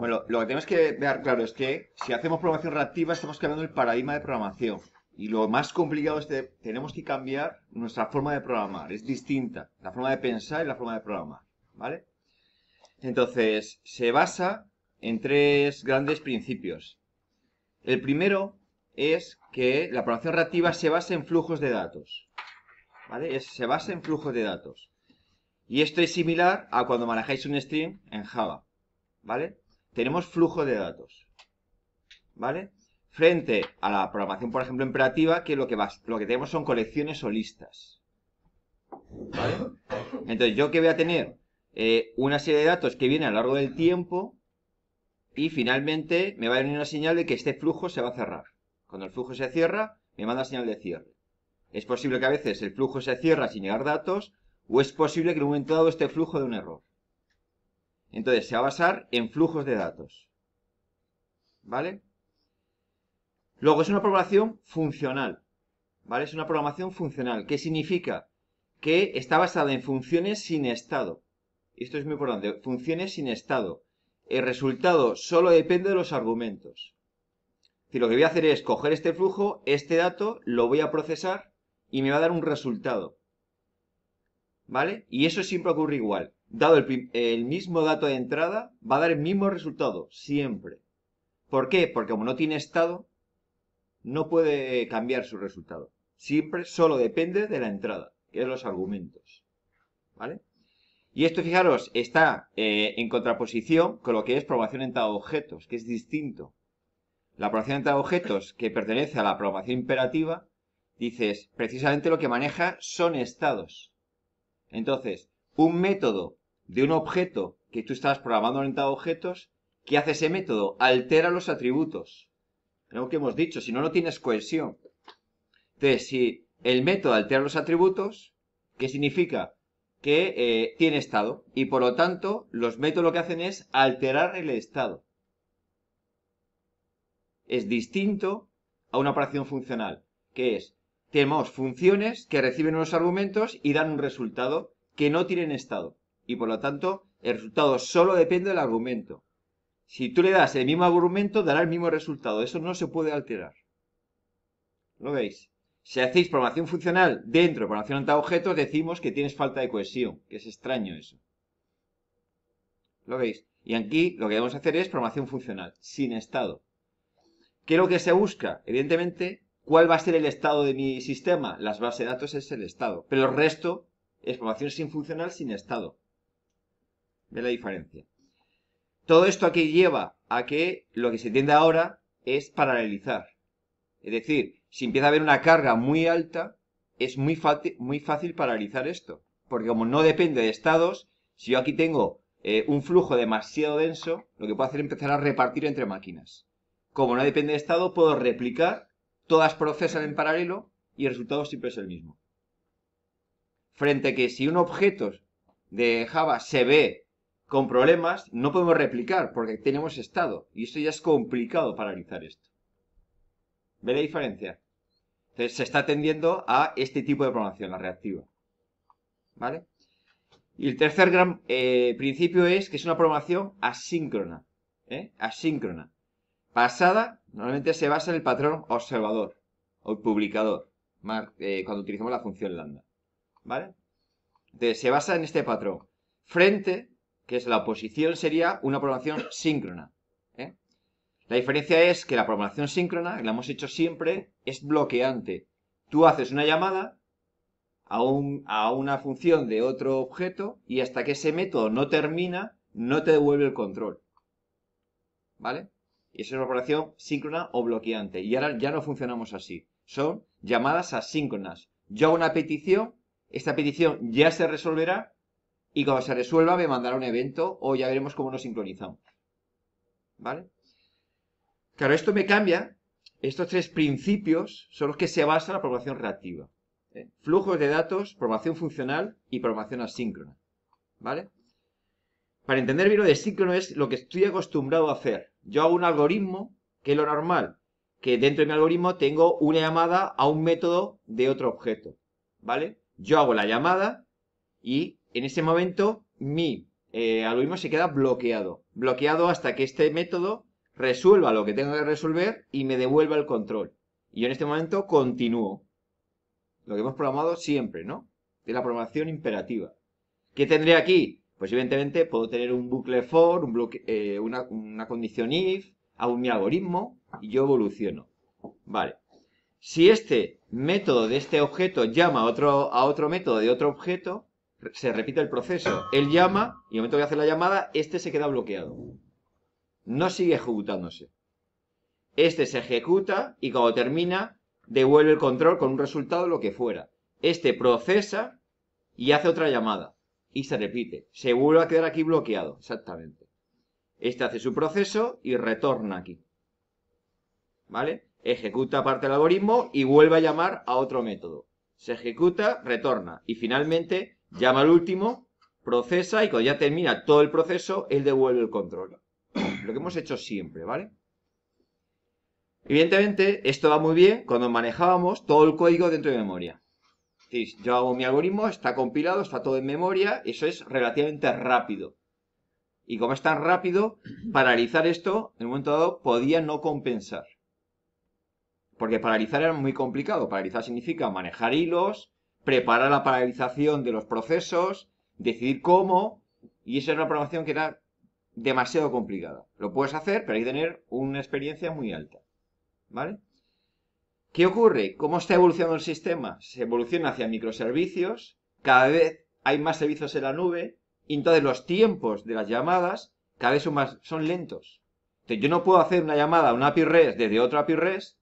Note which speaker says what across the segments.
Speaker 1: Bueno, lo, que tenemos que dejar claro es que si hacemos programación reactiva estamos cambiando el paradigma de programación. Y lo más complicado es que tenemos que cambiar nuestra forma de programar. Es distinta. La forma de pensar y la forma de programar. ¿Vale? Entonces, se basa en tres grandes principios. El primero es que la programación reactiva se basa en flujos de datos. ¿Vale? se basa en flujos de datos. Y esto es similar a cuando manejáis un stream en Java. ¿vale? Tenemos flujo de datos, ¿vale? Frente a la programación, por ejemplo, imperativa, que lo que, lo que tenemos son colecciones o listas, Entonces, yo que voy a tener eh, una serie de datos que viene a lo largo del tiempo y finalmente me va a venir una señal de que este flujo se va a cerrar. Cuando el flujo se cierra, me manda señal de cierre. Es posible que a veces el flujo se cierra sin llegar datos o es posible que en un momento dado este flujo de un error. Entonces se va a basar en flujos de datos. ¿Vale? Luego es una programación funcional. ¿Vale? Es una programación funcional. ¿Qué significa? Que está basada en funciones sin estado. Esto es muy importante. Funciones sin estado. El resultado solo depende de los argumentos. Si lo que voy a hacer es coger este flujo, este dato, lo voy a procesar y me va a dar un resultado. ¿Vale? Y eso siempre ocurre igual dado el, mismo dato de entrada, va a dar el mismo resultado, siempre. ¿Por qué? Porque como no tiene estado, no puede cambiar su resultado. Siempre solo depende de la entrada, que es los argumentos. ¿Vale? Y esto, fijaros, está eh, en contraposición con lo que es programación entrada de objetos, que es distinto. La programación entrada objetos, que pertenece a la programación imperativa, dices, precisamente lo que maneja son estados. Entonces, un método de un objeto que tú estabas programando orientado a objetos, ¿qué hace ese método? Altera los atributos. Creo que hemos dicho, si no, no tienes cohesión. Entonces, si el método altera los atributos, ¿qué significa? Que eh, tiene estado. Y por lo tanto, los métodos lo que hacen es alterar el estado. Es distinto a una operación funcional, que es, tenemos funciones que reciben unos argumentos y dan un resultado que no tienen estado y por lo tanto el resultado solo depende del argumento. Si tú le das el mismo argumento, dará el mismo resultado. Eso no se puede alterar. ¿Lo veis? Si hacéis programación funcional dentro de programación ante objetos, decimos que tienes falta de cohesión, que es extraño eso. ¿Lo veis? Y aquí lo que debemos hacer es programación funcional, sin estado. ¿Qué es lo que se busca? Evidentemente, ¿cuál va a ser el estado de mi sistema? Las bases de datos es el estado, pero el resto es programación sin funcional sin estado. ¿Ve la diferencia. Todo esto aquí lleva a que lo que se tiende ahora es paralelizar. Es decir, si empieza a haber una carga muy alta, es muy, fácil paralizar esto. Porque como no depende de estados, si yo aquí tengo eh, un flujo demasiado denso, lo que puedo hacer es empezar a repartir entre máquinas. Como no depende de estado, puedo replicar, todas procesan en paralelo y el resultado siempre es el mismo. Frente a que si un objeto de Java se ve con problemas no podemos replicar porque tenemos estado y esto ya es complicado para esto. ¿Ve la diferencia? Entonces se está atendiendo a este tipo de programación, la reactiva. ¿Vale? Y el tercer gran eh, principio es que es una programación asíncrona. ¿eh? Asíncrona. Pasada normalmente se basa en el patrón observador o publicador, eh, cuando utilizamos la función lambda. ¿Vale? Entonces se basa en este patrón. Frente la oposición, sería una programación síncrona. ¿eh? La diferencia es que la programación síncrona, que la hemos hecho siempre, es bloqueante. Tú haces una llamada a, una función de otro objeto y hasta que ese método no termina, no te devuelve el control. ¿Vale? Y eso es una programación síncrona o bloqueante. Y ahora ya no funcionamos así. Son llamadas asíncronas. Yo hago una petición, esta petición ya se resolverá y cuando se resuelva me mandará un evento o ya veremos cómo nos sincronizamos. ¿Vale? Claro, esto me cambia. Estos tres principios son los que se basa la programación reactiva. ¿eh? Flujos de datos, programación funcional y programación asíncrona. ¿Vale? Para entender bien lo de síncrono es lo que estoy acostumbrado a hacer. Yo hago un algoritmo, que es lo normal, que dentro de mi algoritmo tengo una llamada a un método de otro objeto. ¿Vale? Yo hago la llamada y en ese momento mi eh, algoritmo se queda bloqueado. Bloqueado hasta que este método resuelva lo que tengo que resolver y me devuelva el control. Y yo en este momento continúo. Lo que hemos programado siempre, ¿no? De la programación imperativa. ¿Qué tendré aquí? Pues evidentemente puedo tener un bucle for, un bloque, eh, una, condición if, hago mi algoritmo y yo evoluciono. Vale. Si este método de este objeto llama otro, a otro método de otro objeto, se repite el proceso. Él llama y en el momento que hace la llamada, este se queda bloqueado. No sigue ejecutándose. Este se ejecuta y cuando termina, devuelve el control con un resultado, lo que fuera. Este procesa y hace otra llamada. Y se repite. Se vuelve a quedar aquí bloqueado. Exactamente. Este hace su proceso y retorna aquí. ¿Vale? Ejecuta parte del algoritmo y vuelve a llamar a otro método. Se ejecuta, retorna. Y finalmente llama al último, procesa y cuando ya termina todo el proceso, él devuelve el control. Lo que hemos hecho siempre, ¿vale? Evidentemente, esto va muy bien cuando manejábamos todo el código dentro de memoria. Yo hago mi algoritmo, está compilado, está todo en memoria, eso es relativamente rápido. Y como es tan rápido, paralizar esto en un momento dado podía no compensar. Porque paralizar era muy complicado. Paralizar significa manejar hilos, preparar la paralización de los procesos, decidir cómo, y esa es una programación que era demasiado complicada. Lo puedes hacer, pero hay que tener una experiencia muy alta. ¿Vale? ¿Qué ocurre? ¿Cómo está evolucionando el sistema? Se evoluciona hacia microservicios, cada vez hay más servicios en la nube, y entonces los tiempos de las llamadas cada vez son, más, son lentos. Entonces, yo no puedo hacer una llamada a una API REST desde otra API REST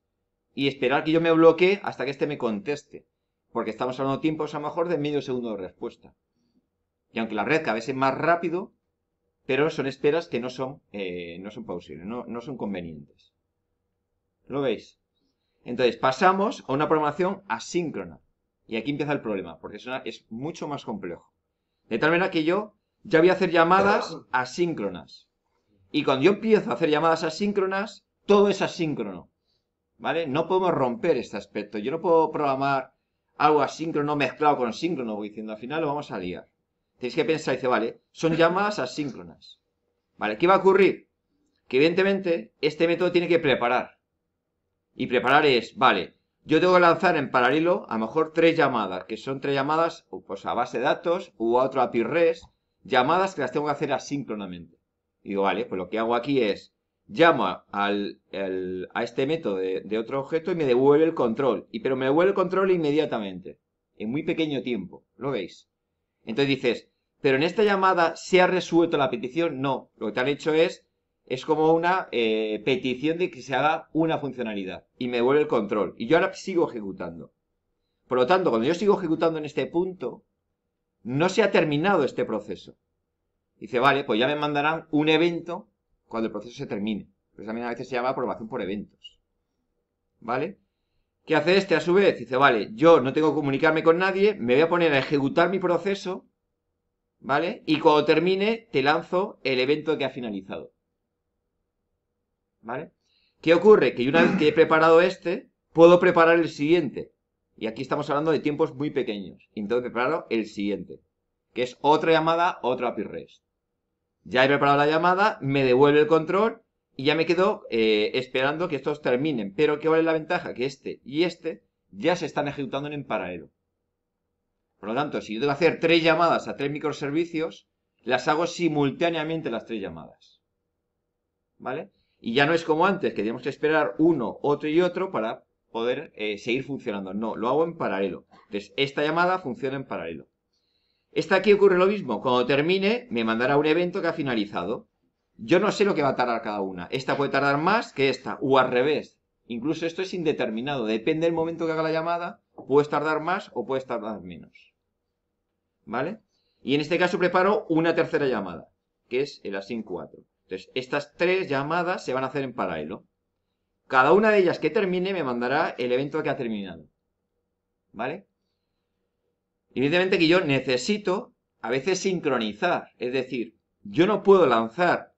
Speaker 1: y esperar que yo me bloquee hasta que este me conteste. Porque estamos hablando de tiempos a lo mejor de medio segundo de respuesta. Y aunque la red cada vez es más rápido, pero son esperas que no son, eh, no son pausibles, no, no son convenientes. ¿Lo veis? Entonces, pasamos a una programación asíncrona. Y aquí empieza el problema, porque es, es mucho más complejo. De tal manera que yo ya voy a hacer llamadas asíncronas. Y cuando yo empiezo a hacer llamadas asíncronas, todo es asíncrono. ¿Vale? No podemos romper este aspecto. Yo no puedo programar algo asíncrono mezclado con síncrono, voy diciendo, al final lo vamos a liar. Tenéis que pensar, dice, vale, son llamadas asíncronas. ¿Vale? ¿Qué va a ocurrir? Que evidentemente este método tiene que preparar. Y preparar es, vale, yo tengo que lanzar en paralelo a lo mejor tres llamadas, que son tres llamadas pues, a base de datos u a otro API REST, llamadas que las tengo que hacer asíncronamente. Y digo, vale, pues lo que hago aquí es, Llama al, a este método de, otro objeto y me devuelve el control. Y, pero me devuelve el control inmediatamente, en muy pequeño tiempo. ¿Lo veis? Entonces dices, pero en esta llamada se ha resuelto la petición. No, lo que te han hecho es, es como una eh, petición de que se haga una funcionalidad y me devuelve el control. Y yo ahora sigo ejecutando. Por lo tanto, cuando yo sigo ejecutando en este punto, no se ha terminado este proceso. Dice, vale, pues ya me mandarán un evento cuando el proceso se termine. pues también a veces se llama aprobación por eventos. ¿Vale? ¿Qué hace este a su vez? Dice, vale, yo no tengo que comunicarme con nadie, me voy a poner a ejecutar mi proceso, ¿vale? Y cuando termine, te lanzo el evento que ha finalizado. ¿Vale? ¿Qué ocurre? Que una vez que he preparado este, puedo preparar el siguiente. Y aquí estamos hablando de tiempos muy pequeños. Entonces preparo el siguiente, que es otra llamada, otra API REST ya he preparado la llamada, me devuelve el control y ya me quedo eh, esperando que estos terminen. Pero ¿qué vale la ventaja? Que este y este ya se están ejecutando en paralelo. Por lo tanto, si yo tengo que hacer tres llamadas a tres microservicios, las hago simultáneamente las tres llamadas. ¿Vale? Y ya no es como antes, que tenemos que esperar uno, otro y otro para poder eh, seguir funcionando. No, lo hago en paralelo. Entonces, esta llamada funciona en paralelo. Esta aquí ocurre lo mismo. Cuando termine, me mandará un evento que ha finalizado. Yo no sé lo que va a tardar cada una. Esta puede tardar más que esta, o al revés. Incluso esto es indeterminado. Depende del momento que haga la llamada, puedes tardar más o puedes tardar menos. ¿Vale? Y en este caso preparo una tercera llamada, que es el async 4. Entonces, estas tres llamadas se van a hacer en paralelo. Cada una de ellas que termine me mandará el evento que ha terminado. ¿Vale? Evidentemente que yo necesito a veces sincronizar, es decir, yo no puedo lanzar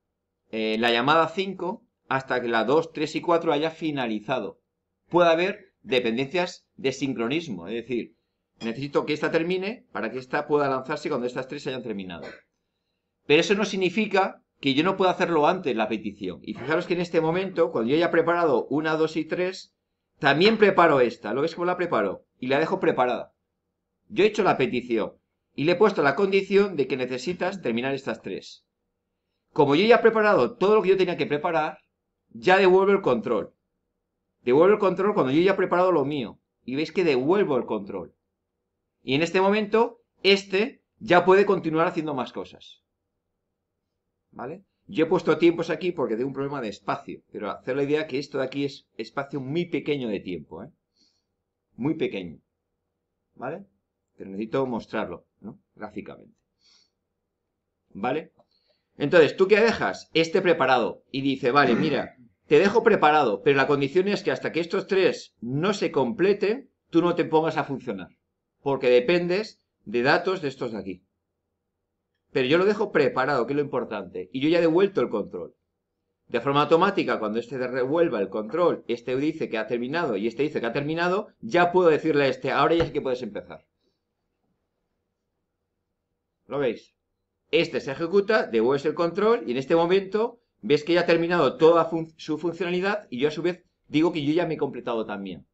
Speaker 1: eh, la llamada 5 hasta que la 2, 3 y 4 haya finalizado. Puede haber dependencias de sincronismo, es decir, necesito que esta termine para que esta pueda lanzarse cuando estas tres hayan terminado. Pero eso no significa que yo no pueda hacerlo antes la petición. Y fijaros que en este momento, cuando yo haya preparado una, dos y tres, también preparo esta. ¿Lo ves cómo la preparo? Y la dejo preparada. Yo he hecho la petición y le he puesto la condición de que necesitas terminar estas tres. Como yo ya he preparado todo lo que yo tenía que preparar, ya devuelvo el control. Devuelvo el control cuando yo ya he preparado lo mío. Y veis que devuelvo el control. Y en este momento, este ya puede continuar haciendo más cosas. ¿Vale? Yo he puesto tiempos aquí porque tengo un problema de espacio, pero hacer la idea que esto de aquí es espacio muy pequeño de tiempo, ¿eh? Muy pequeño. ¿Vale? pero necesito mostrarlo, ¿no? Gráficamente. ¿Vale? Entonces, ¿tú qué dejas? Este preparado. Y dice, vale, mira, te dejo preparado, pero la condición es que hasta que estos tres no se completen, tú no te pongas a funcionar. Porque dependes de datos de estos de aquí. Pero yo lo dejo preparado, que es lo importante. Y yo ya he devuelto el control. De forma automática, cuando este devuelva el control, este dice que ha terminado y este dice que ha terminado, ya puedo decirle a este, ahora ya es que puedes empezar. ¿Lo veis? Este se ejecuta, devuelves el control y en este momento ves que ya ha terminado toda su funcionalidad y yo a su vez digo que yo ya me he completado también.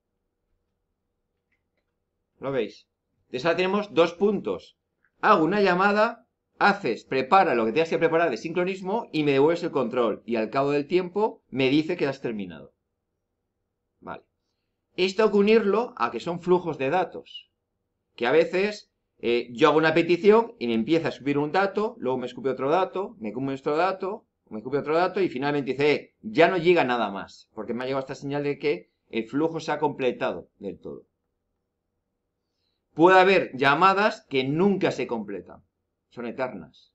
Speaker 1: ¿Lo veis? Entonces ahora tenemos dos puntos. Hago una llamada, haces, prepara lo que tengas que preparar de sincronismo y me devuelves el control. Y al cabo del tiempo me dice que has terminado. Vale. Esto hay que unirlo a que son flujos de datos. Que a veces eh, yo hago una petición y me empieza a subir un dato, luego me escupe otro dato, me come otro dato, me escupe otro dato y finalmente dice, eh, ya no llega nada más, porque me ha llegado esta señal de que el flujo se ha completado del todo. Puede haber llamadas que nunca se completan, son eternas.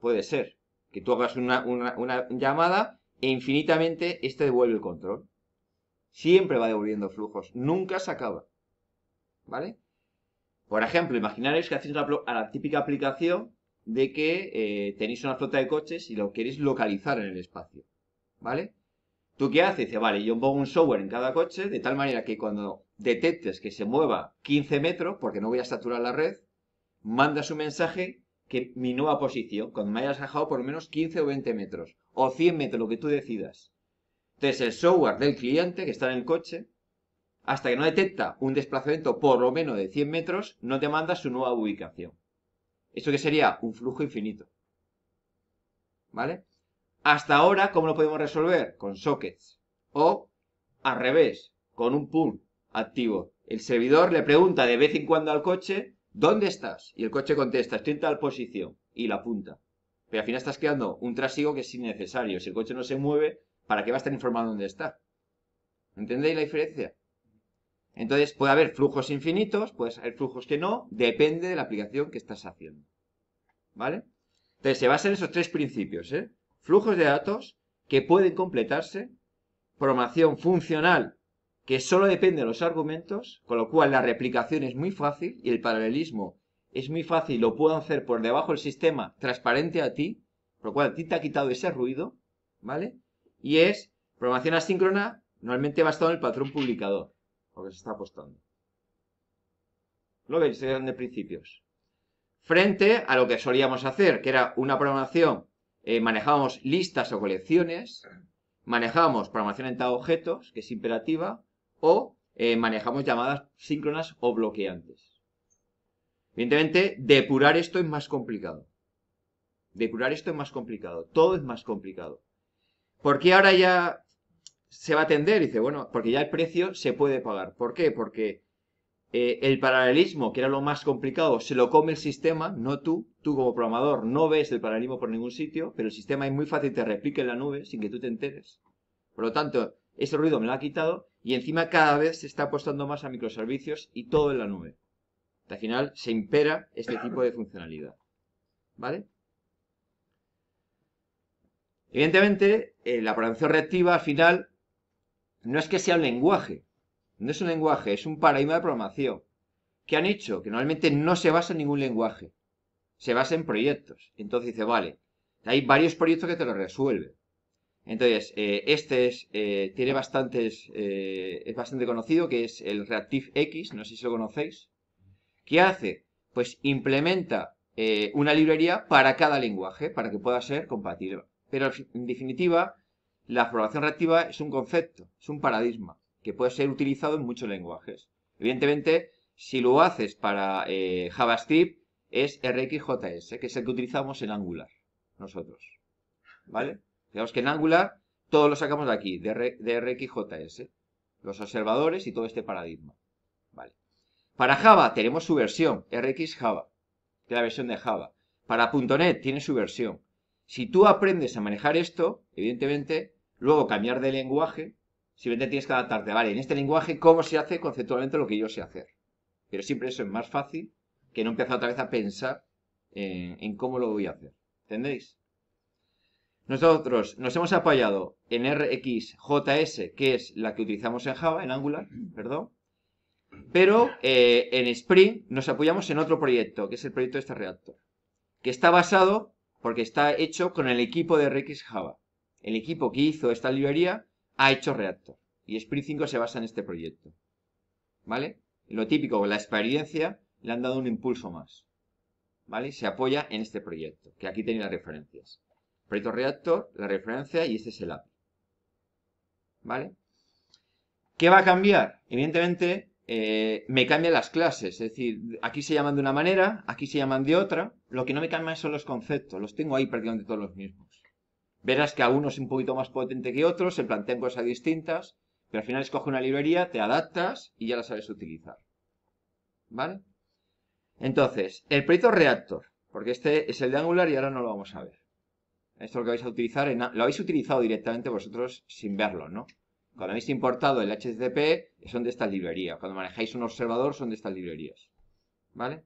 Speaker 1: Puede ser que tú hagas una, una llamada e infinitamente este devuelve el control. Siempre va devolviendo flujos, nunca se acaba. ¿Vale? Por ejemplo, imaginaréis que hacéis la, a la típica aplicación de que eh, tenéis una flota de coches y lo queréis localizar en el espacio. ¿Vale? ¿Tú qué haces? vale, yo pongo un software en cada coche de tal manera que cuando detectes que se mueva 15 metros, porque no voy a saturar la red, mandas un mensaje que mi nueva posición, cuando me hayas bajado por lo menos 15 o 20 metros, o 100 metros, lo que tú decidas. Entonces el software del cliente que está en el coche hasta que no detecta un desplazamiento por lo menos de 100 metros, no te manda su nueva ubicación. Esto que sería un flujo infinito. ¿Vale? Hasta ahora, ¿cómo lo podemos resolver? Con sockets. O, al revés, con un pool activo. El servidor le pregunta de vez en cuando al coche, ¿dónde estás? Y el coche contesta, estoy en tal posición. Y la punta. Pero al final estás creando un trasiego que es innecesario. Si el coche no se mueve, ¿para qué va a estar informado dónde está? ¿Entendéis la diferencia? Entonces puede haber flujos infinitos, puede haber flujos que no, depende de la aplicación que estás haciendo. ¿Vale? Entonces se basa en esos tres principios, ¿eh? Flujos de datos que pueden completarse, programación funcional que solo depende de los argumentos, con lo cual la replicación es muy fácil y el paralelismo es muy fácil, lo puedo hacer por debajo del sistema, transparente a ti, por lo cual a ti te ha quitado ese ruido, ¿vale? Y es programación asíncrona, normalmente basado en el patrón publicador lo que se está apostando. ¿Lo veis? desde de principios. Frente a lo que solíamos hacer, que era una programación, eh, manejábamos listas o colecciones, manejamos programación en objetos, que es imperativa, o eh, manejamos llamadas síncronas o bloqueantes. Evidentemente, depurar esto es más complicado. Depurar esto es más complicado. Todo es más complicado. ¿Por qué ahora ya se va a y dice, bueno, porque ya el precio se puede pagar. ¿Por qué? Porque eh, el paralelismo, que era lo más complicado, se lo come el sistema, no tú. Tú como programador no ves el paralelismo por ningún sitio, pero el sistema es muy fácil, te replique en la nube sin que tú te enteres. Por lo tanto, ese ruido me lo ha quitado y encima cada vez se está apostando más a microservicios y todo en la nube. Al final se impera este tipo de funcionalidad. ¿Vale? Evidentemente, eh, la programación reactiva al final no es que sea un lenguaje, no es un lenguaje, es un paradigma de programación. ¿Qué han hecho? Que normalmente no se basa en ningún lenguaje, se basa en proyectos. Entonces dice, vale, hay varios proyectos que te lo resuelven. Entonces, eh, este es, eh, tiene bastantes, eh, es bastante conocido, que es el Reactive X, no sé si lo conocéis. ¿Qué hace? Pues implementa una librería para cada lenguaje, para que pueda ser compatible. Pero en definitiva, la programación reactiva es un concepto, es un paradigma que puede ser utilizado en muchos lenguajes. Evidentemente, si lo haces para eh, JavaScript, es RxJS, que es el que utilizamos en Angular, nosotros. ¿Vale? Digamos que en Angular todo lo sacamos de aquí, de, RxJS, los observadores y todo este paradigma. ¿Vale? Para Java tenemos su versión, RxJava, que es la versión de Java. Para .NET tiene su versión. Si tú aprendes a manejar esto, evidentemente Luego cambiar de lenguaje, simplemente tienes que adaptarte, vale, en este lenguaje, ¿cómo se hace conceptualmente lo que yo sé hacer? Pero siempre eso es más fácil que no empezar otra vez a pensar en cómo lo voy a hacer. ¿Entendéis? Nosotros nos hemos apoyado en RxJS, que es la que utilizamos en Java, en Angular, perdón. Pero eh, en Spring nos apoyamos en otro proyecto, que es el proyecto de este reactor, que está basado, porque está hecho con el equipo de RxJava el equipo que hizo esta librería ha hecho Reactor. Y Spring 5 se basa en este proyecto. ¿Vale? Lo típico, la experiencia le han dado un impulso más. ¿Vale? Se apoya en este proyecto, que aquí tenéis las referencias. Proyecto Reactor, la referencia y este es el app. ¿Vale? ¿Qué va a cambiar? Evidentemente, eh, me cambian las clases. Es decir, aquí se llaman de una manera, aquí se llaman de otra. Lo que no me cambian son los conceptos. Los tengo ahí prácticamente todos los mismos verás que algunos es un poquito más potente que otros, se plantean cosas distintas, pero al final escoge una librería, te adaptas y ya la sabes utilizar. ¿Vale? Entonces, el proyecto Reactor, porque este es el de Angular y ahora no lo vamos a ver. Esto lo que vais a utilizar, lo habéis utilizado directamente vosotros sin verlo, ¿no? Cuando habéis importado el HTTP son de estas librerías, cuando manejáis un observador son de estas librerías, ¿vale?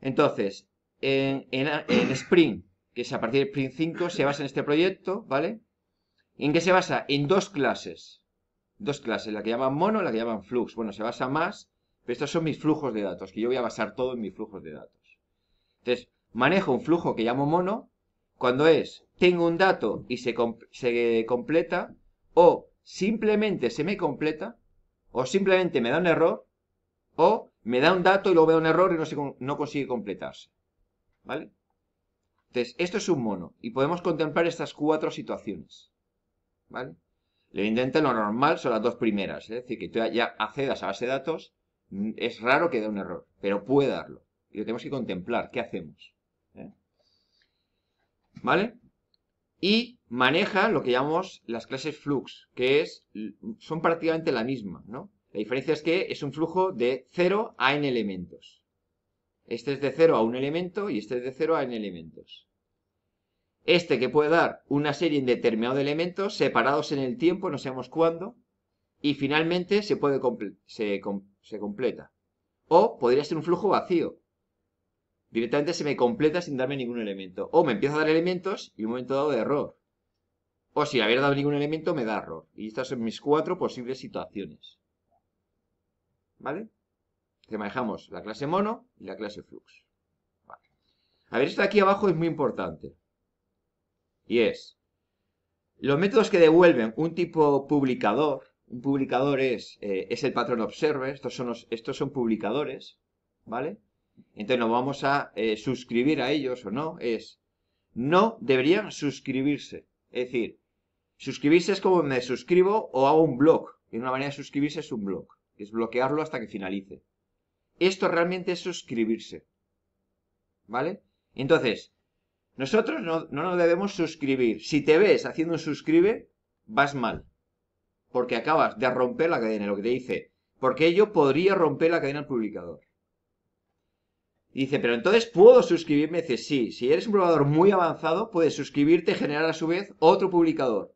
Speaker 1: Entonces, en, en Spring que es a partir del Spring 5, se basa en este proyecto, ¿vale? ¿En qué se basa? En dos clases. Dos clases, la que llaman mono y la que llaman flux. Bueno, se basa más, pero estos son mis flujos de datos, que yo voy a basar todo en mis flujos de datos. Entonces, manejo un flujo que llamo mono, cuando es, tengo un dato y se, se completa, o simplemente se me completa, o simplemente me da un error, o me da un dato y luego veo un error y no, no consigue completarse. ¿Vale? Entonces, esto es un mono y podemos contemplar estas cuatro situaciones. ¿Vale? intenta lo normal son las dos primeras, ¿eh? es decir, que tú ya accedas a base de datos, mm, es raro que dé un error, pero puede darlo. Y lo tenemos que contemplar, ¿qué hacemos? ¿Eh? ¿Vale? Y maneja lo que llamamos las clases flux, que es, son prácticamente la misma, ¿no? La diferencia es que es un flujo de 0 a n elementos. Este es de 0 a un elemento y este es de 0 a n elementos. Este que puede dar una serie indeterminada de elementos separados en el tiempo, no sabemos cuándo, y finalmente se, puede se, completa. O podría ser un flujo vacío. Directamente se me completa sin darme ningún elemento. O me empieza a dar elementos y un momento dado de error. O si le hubiera dado ningún elemento me da error. Y estas son mis cuatro posibles situaciones. ¿Vale? manejamos la clase mono y la clase flux. A ver, esto de aquí abajo es muy importante. Y es, los métodos que devuelven un tipo publicador, un publicador es, eh, es el patrón observer, estos son, estos son publicadores, ¿vale? Entonces nos vamos a eh, suscribir a ellos o no, es, no deberían suscribirse. Es decir, suscribirse es como me suscribo o hago un blog. Y una manera de suscribirse es un blog, es bloquearlo hasta que finalice. Esto realmente es suscribirse. ¿Vale? Entonces, nosotros no, nos debemos suscribir. Si te ves haciendo un suscribe, vas mal. Porque acabas de romper la cadena, lo que te dice. Porque ello podría romper la cadena del publicador. Dice, pero entonces puedo suscribirme. Dice, sí, si eres un probador muy avanzado, puedes suscribirte y generar a su vez otro publicador.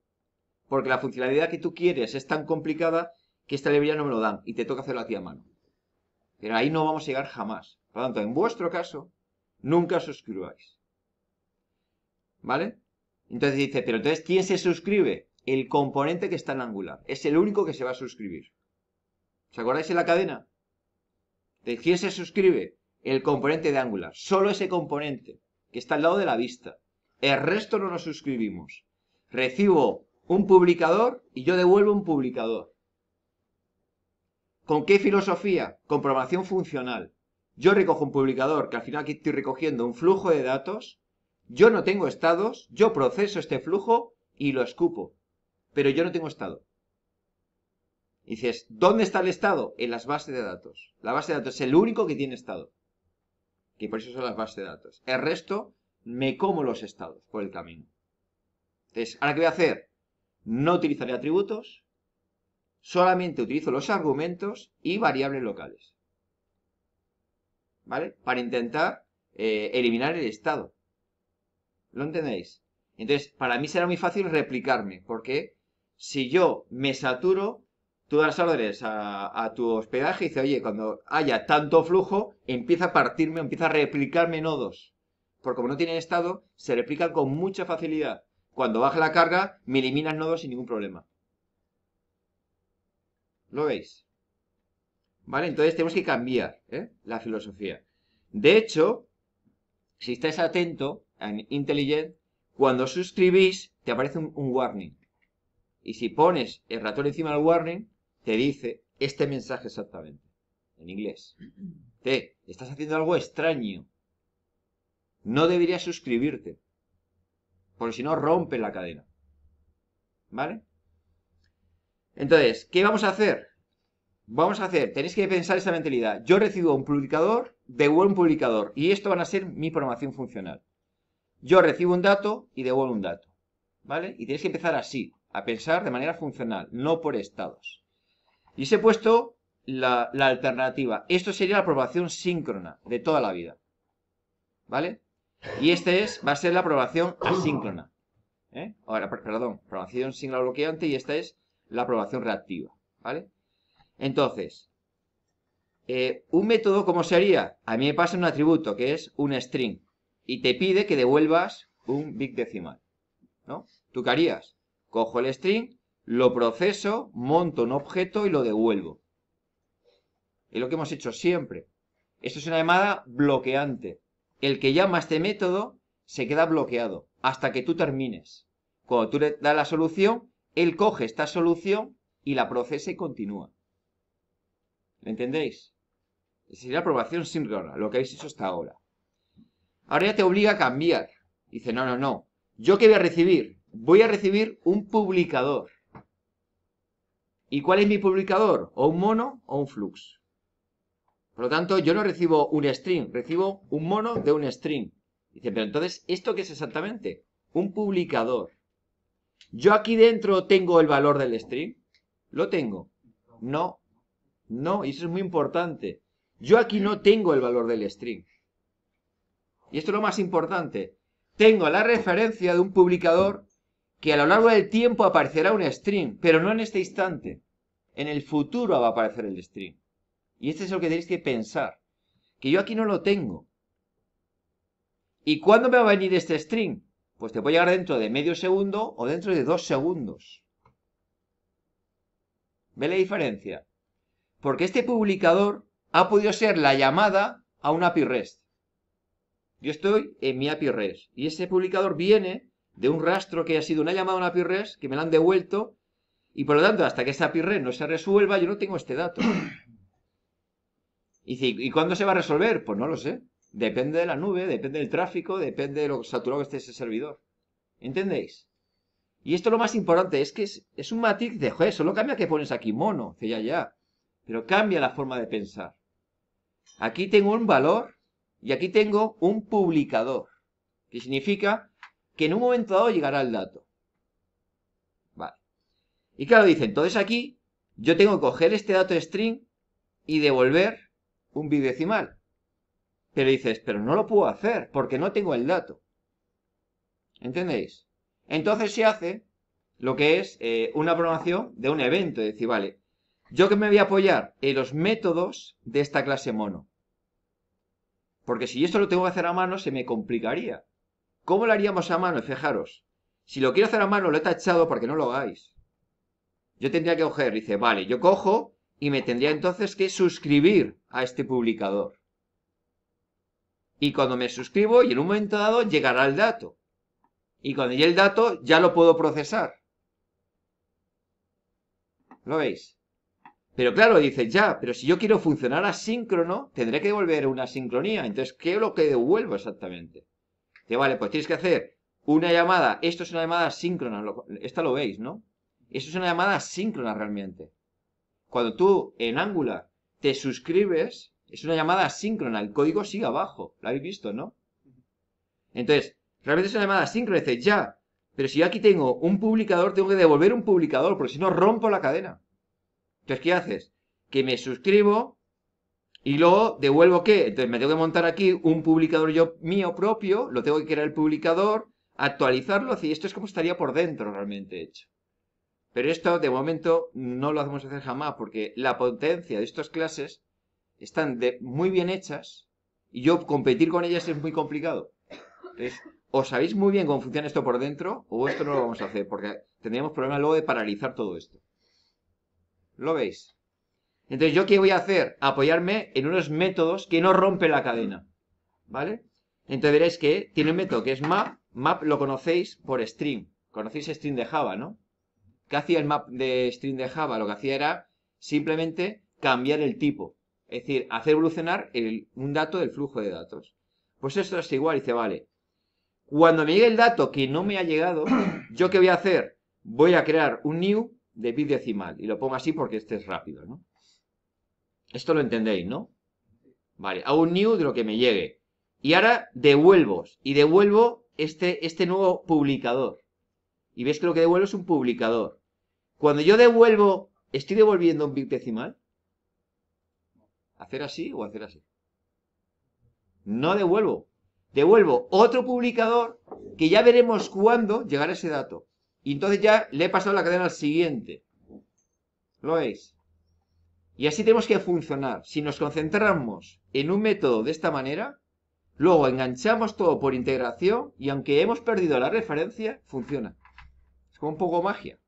Speaker 1: Porque la funcionalidad que tú quieres es tan complicada que esta librería no me lo dan y te toca hacerlo a ti a mano. Pero ahí no vamos a llegar jamás. Por lo tanto, en vuestro caso, nunca suscribáis. ¿Vale? Entonces dice, pero entonces, ¿quién se suscribe? El componente que está en Angular. Es el único que se va a suscribir. ¿Os acordáis de la cadena? ¿De quién se suscribe? El componente de Angular. Solo ese componente que está al lado de la vista. El resto no nos suscribimos. Recibo un publicador y yo devuelvo un publicador. ¿Con qué filosofía? Con programación funcional. Yo recojo un publicador, que al final aquí estoy recogiendo un flujo de datos, yo no tengo estados, yo proceso este flujo y lo escupo, pero yo no tengo estado. dices, ¿dónde está el estado? En las bases de datos. La base de datos es el único que tiene estado, que por eso son las bases de datos. El resto me como los estados por el camino. Entonces, ¿ahora qué voy a hacer? No utilizaré atributos, solamente utilizo los argumentos y variables locales. ¿Vale? Para intentar eh, eliminar el estado. ¿Lo entendéis? Entonces, para mí será muy fácil replicarme, porque si yo me saturo, tú das órdenes a, tu hospedaje y dices, oye, cuando haya tanto flujo, empieza a partirme, empieza a replicarme nodos. Porque como no tienen estado, se replican con mucha facilidad. Cuando baja la carga, me eliminas nodos sin ningún problema. ¿Lo veis? ¿Vale? Entonces tenemos que cambiar ¿eh? la filosofía. De hecho, si estáis atento en Intelligent, cuando suscribís te aparece un, warning. Y si pones el ratón encima del warning, te dice este mensaje exactamente, en inglés. Te, estás haciendo algo extraño. No deberías suscribirte, porque si no rompe la cadena. ¿Vale? Entonces, ¿qué vamos a hacer? Vamos a hacer, tenéis que pensar esta mentalidad. Yo recibo un publicador, devuelvo un publicador, y esto van a ser mi programación funcional. Yo recibo un dato y devuelvo un dato. ¿Vale? Y tenéis que empezar así, a pensar de manera funcional, no por estados. Y os he puesto la, alternativa. Esto sería la programación síncrona de toda la vida. ¿Vale? Y esta es, va a ser la programación asíncrona. ¿Eh? Ahora, perdón, programación la bloqueante y esta es la aprobación reactiva, ¿vale? Entonces, eh, un método, ¿cómo sería? A mí me pasa un atributo, que es un string, y te pide que devuelvas un big decimal, ¿no? ¿Tú qué harías? Cojo el string, lo proceso, monto un objeto y lo devuelvo. Es lo que hemos hecho siempre. Esto es una llamada bloqueante. El que llama este método se queda bloqueado hasta que tú termines. Cuando tú le das la solución, él coge esta solución y la procesa y continúa. ¿Le entendéis? la aprobación sin lo que habéis hecho hasta ahora. Ahora ya te obliga a cambiar. Dice, no, no, no. ¿Yo qué voy a recibir? Voy a recibir un publicador. ¿Y cuál es mi publicador? ¿O un mono o un flux? Por lo tanto, yo no recibo un string, recibo un mono de un string. Dice, pero entonces, ¿esto qué es exactamente? Un publicador. Yo aquí dentro tengo el valor del string? ¿Lo tengo? No. No, y eso es muy importante. Yo aquí no tengo el valor del string. Y esto es lo más importante. Tengo la referencia de un publicador que a lo largo del tiempo aparecerá un string, pero no en este instante. En el futuro va a aparecer el string. Y esto es lo que tenéis que pensar. Que yo aquí no lo tengo. ¿Y cuándo me va a venir este string? pues te a llegar dentro de medio segundo o dentro de dos segundos. ¿Ve la diferencia? Porque este publicador ha podido ser la llamada a un API REST. Yo estoy en mi API REST y ese publicador viene de un rastro que ha sido una llamada a un API REST que me la han devuelto y por lo tanto hasta que esa API REST no se resuelva yo no tengo este dato. Y, ¿y cuándo se va a resolver? Pues no lo sé. Depende de la nube, depende del tráfico, depende de lo saturado que esté ese servidor. ¿Entendéis? Y esto lo más importante, es que es, un matiz de, joder, solo cambia que pones aquí mono, ya, ya. Pero cambia la forma de pensar. Aquí tengo un valor y aquí tengo un publicador, que significa que en un momento dado llegará el dato. Vale. Y claro, dice, entonces aquí yo tengo que coger este dato string y devolver un bidecimal. Pero dices, pero no lo puedo hacer porque no tengo el dato. ¿Entendéis? Entonces se hace lo que es eh, una programación de un evento. Es decir, vale, yo que me voy a apoyar en los métodos de esta clase mono. Porque si esto lo tengo que hacer a mano, se me complicaría. ¿Cómo lo haríamos a mano? Fijaros. Si lo quiero hacer a mano, lo he tachado para que no lo hagáis. Yo tendría que coger, dice, vale, yo cojo y me tendría entonces que suscribir a este publicador. Y cuando me suscribo y en un momento dado llegará el dato. Y cuando llegue el dato ya lo puedo procesar. ¿Lo veis? Pero claro, dices, ya, pero si yo quiero funcionar asíncrono, tendré que devolver una sincronía. Entonces, ¿qué es lo que devuelvo exactamente? Dice, vale, pues tienes que hacer una llamada. Esto es una llamada asíncrona. Esta lo veis, ¿no? Esto es una llamada asíncrona realmente. Cuando tú en Angular te suscribes, es una llamada asíncrona, el código sigue abajo. Lo habéis visto, ¿no? Entonces, realmente es una llamada asíncrona, dice ya. Pero si yo aquí tengo un publicador, tengo que devolver un publicador, porque si no rompo la cadena. Entonces, ¿qué haces? Que me suscribo y luego devuelvo qué. Entonces, me tengo que montar aquí un publicador yo mío propio, lo tengo que crear el publicador, actualizarlo, y esto es como estaría por dentro realmente hecho. Pero esto de momento no lo hacemos hacer jamás, porque la potencia de estas clases están muy bien hechas y yo competir con ellas es muy complicado. Entonces, o sabéis muy bien cómo funciona esto por dentro o esto no lo vamos a hacer porque tendríamos problema luego de paralizar todo esto. ¿Lo veis? Entonces, ¿yo qué voy a hacer? Apoyarme en unos métodos que no rompen la cadena. ¿Vale? Entonces veréis que tiene un método que es map. Map lo conocéis por string. Conocéis string de Java, ¿no? ¿Qué hacía el map de string de Java? Lo que hacía era simplemente cambiar el tipo. Es decir, hacer evolucionar un dato del flujo de datos. Pues esto es igual, dice, vale, cuando me llegue el dato que no me ha llegado, ¿yo qué voy a hacer? Voy a crear un new de bit decimal. Y lo pongo así porque este es rápido, ¿no? Esto lo entendéis, ¿no? Vale, hago un new de lo que me llegue. Y ahora devuelvo. Y devuelvo este, este nuevo publicador. Y ves que lo que devuelvo es un publicador. Cuando yo devuelvo, ¿estoy devolviendo un bit decimal? ¿Hacer así o hacer así? No devuelvo. Devuelvo otro publicador que ya veremos cuándo llegará ese dato. Y entonces ya le he pasado la cadena al siguiente. ¿Lo veis? Y así tenemos que funcionar. Si nos concentramos en un método de esta manera, luego enganchamos todo por integración y aunque hemos perdido la referencia, funciona. Es como un poco magia.